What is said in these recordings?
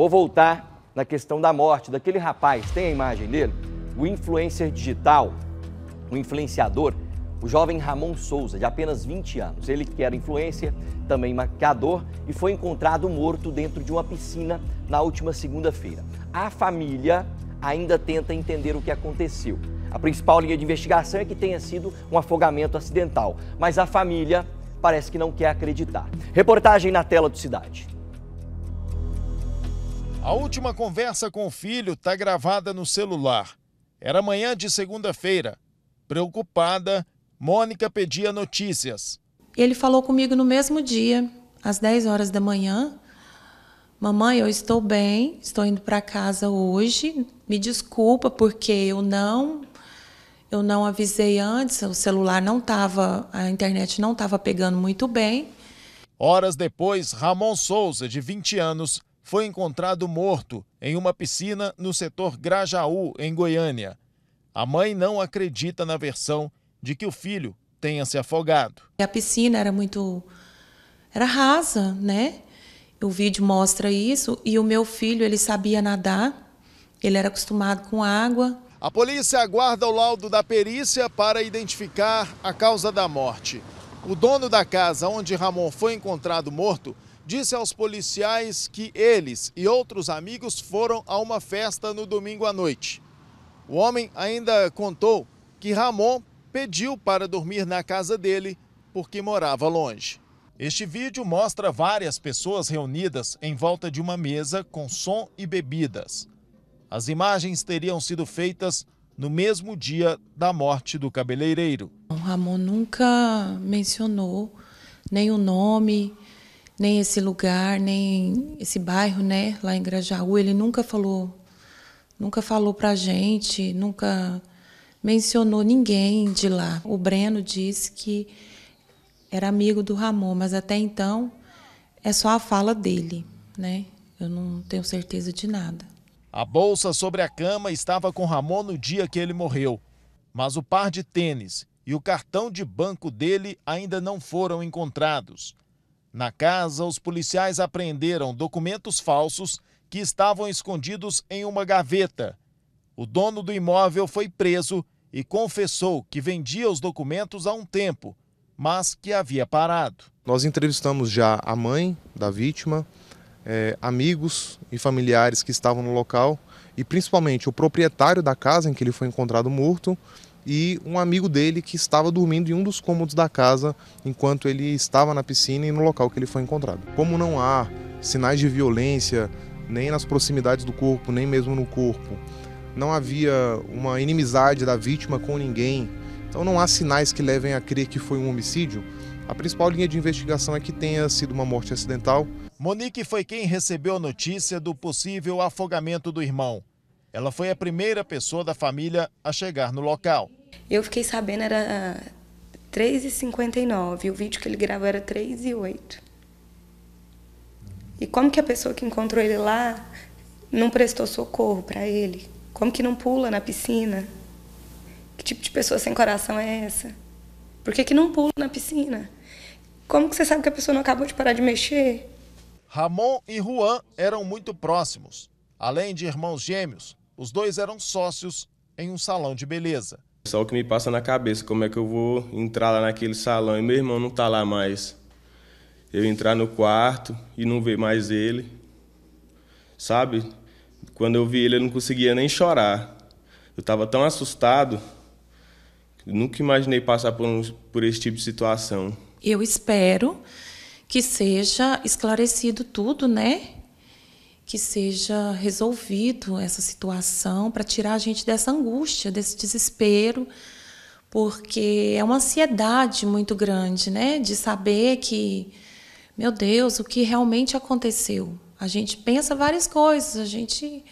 Vou voltar na questão da morte daquele rapaz, tem a imagem dele? O influencer digital, o influenciador, o jovem Ramon Souza, de apenas 20 anos. Ele que era influencer, também maquiador, e foi encontrado morto dentro de uma piscina na última segunda-feira. A família ainda tenta entender o que aconteceu. A principal linha de investigação é que tenha sido um afogamento acidental, mas a família parece que não quer acreditar. Reportagem na tela do Cidade. A última conversa com o filho está gravada no celular. Era manhã de segunda-feira. Preocupada, Mônica pedia notícias. Ele falou comigo no mesmo dia, às 10 horas da manhã. Mamãe, eu estou bem, estou indo para casa hoje. Me desculpa porque eu não eu não avisei antes, o celular não estava, a internet não estava pegando muito bem. Horas depois, Ramon Souza, de 20 anos, foi encontrado morto em uma piscina no setor Grajaú, em Goiânia. A mãe não acredita na versão de que o filho tenha se afogado. A piscina era muito. era rasa, né? O vídeo mostra isso e o meu filho, ele sabia nadar, ele era acostumado com água. A polícia aguarda o laudo da perícia para identificar a causa da morte. O dono da casa onde Ramon foi encontrado morto disse aos policiais que eles e outros amigos foram a uma festa no domingo à noite. O homem ainda contou que Ramon pediu para dormir na casa dele porque morava longe. Este vídeo mostra várias pessoas reunidas em volta de uma mesa com som e bebidas. As imagens teriam sido feitas no mesmo dia da morte do cabeleireiro. O Ramon nunca mencionou nem o nome, nem esse lugar, nem esse bairro, né, lá em Grajaú, ele nunca falou, nunca falou pra gente, nunca mencionou ninguém de lá. O Breno disse que era amigo do Ramon, mas até então é só a fala dele, né? Eu não tenho certeza de nada. A bolsa sobre a cama estava com Ramon no dia que ele morreu, mas o par de tênis e o cartão de banco dele ainda não foram encontrados. Na casa, os policiais apreenderam documentos falsos que estavam escondidos em uma gaveta. O dono do imóvel foi preso e confessou que vendia os documentos há um tempo, mas que havia parado. Nós entrevistamos já a mãe da vítima, é, amigos e familiares que estavam no local e principalmente o proprietário da casa em que ele foi encontrado morto e um amigo dele que estava dormindo em um dos cômodos da casa enquanto ele estava na piscina e no local que ele foi encontrado. Como não há sinais de violência nem nas proximidades do corpo, nem mesmo no corpo, não havia uma inimizade da vítima com ninguém, então não há sinais que levem a crer que foi um homicídio. A principal linha de investigação é que tenha sido uma morte acidental. Monique foi quem recebeu a notícia do possível afogamento do irmão. Ela foi a primeira pessoa da família a chegar no local. Eu fiquei sabendo, era 3h59, ah, o vídeo que ele gravou era 3 e 8 E como que a pessoa que encontrou ele lá não prestou socorro para ele? Como que não pula na piscina? Que tipo de pessoa sem coração é essa? Por que, que não pula na piscina? Como que você sabe que a pessoa não acabou de parar de mexer? Ramon e Juan eram muito próximos, além de irmãos gêmeos, os dois eram sócios em um salão de beleza. Só o que me passa na cabeça, como é que eu vou entrar lá naquele salão e meu irmão não tá lá mais. Eu entrar no quarto e não ver mais ele. Sabe? Quando eu vi ele, eu não conseguia nem chorar. Eu estava tão assustado, nunca imaginei passar por, um, por esse tipo de situação. Eu espero que seja esclarecido tudo, né? que seja resolvido essa situação para tirar a gente dessa angústia, desse desespero, porque é uma ansiedade muito grande, né, de saber que meu Deus, o que realmente aconteceu? A gente pensa várias coisas, a gente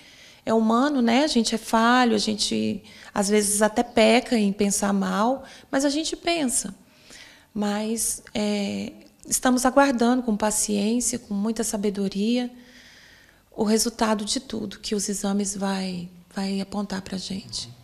é humano, né? A gente é falho, a gente às vezes até peca em pensar mal, mas a gente pensa. Mas é, estamos aguardando com paciência, com muita sabedoria o resultado de tudo que os exames vai vai apontar para gente.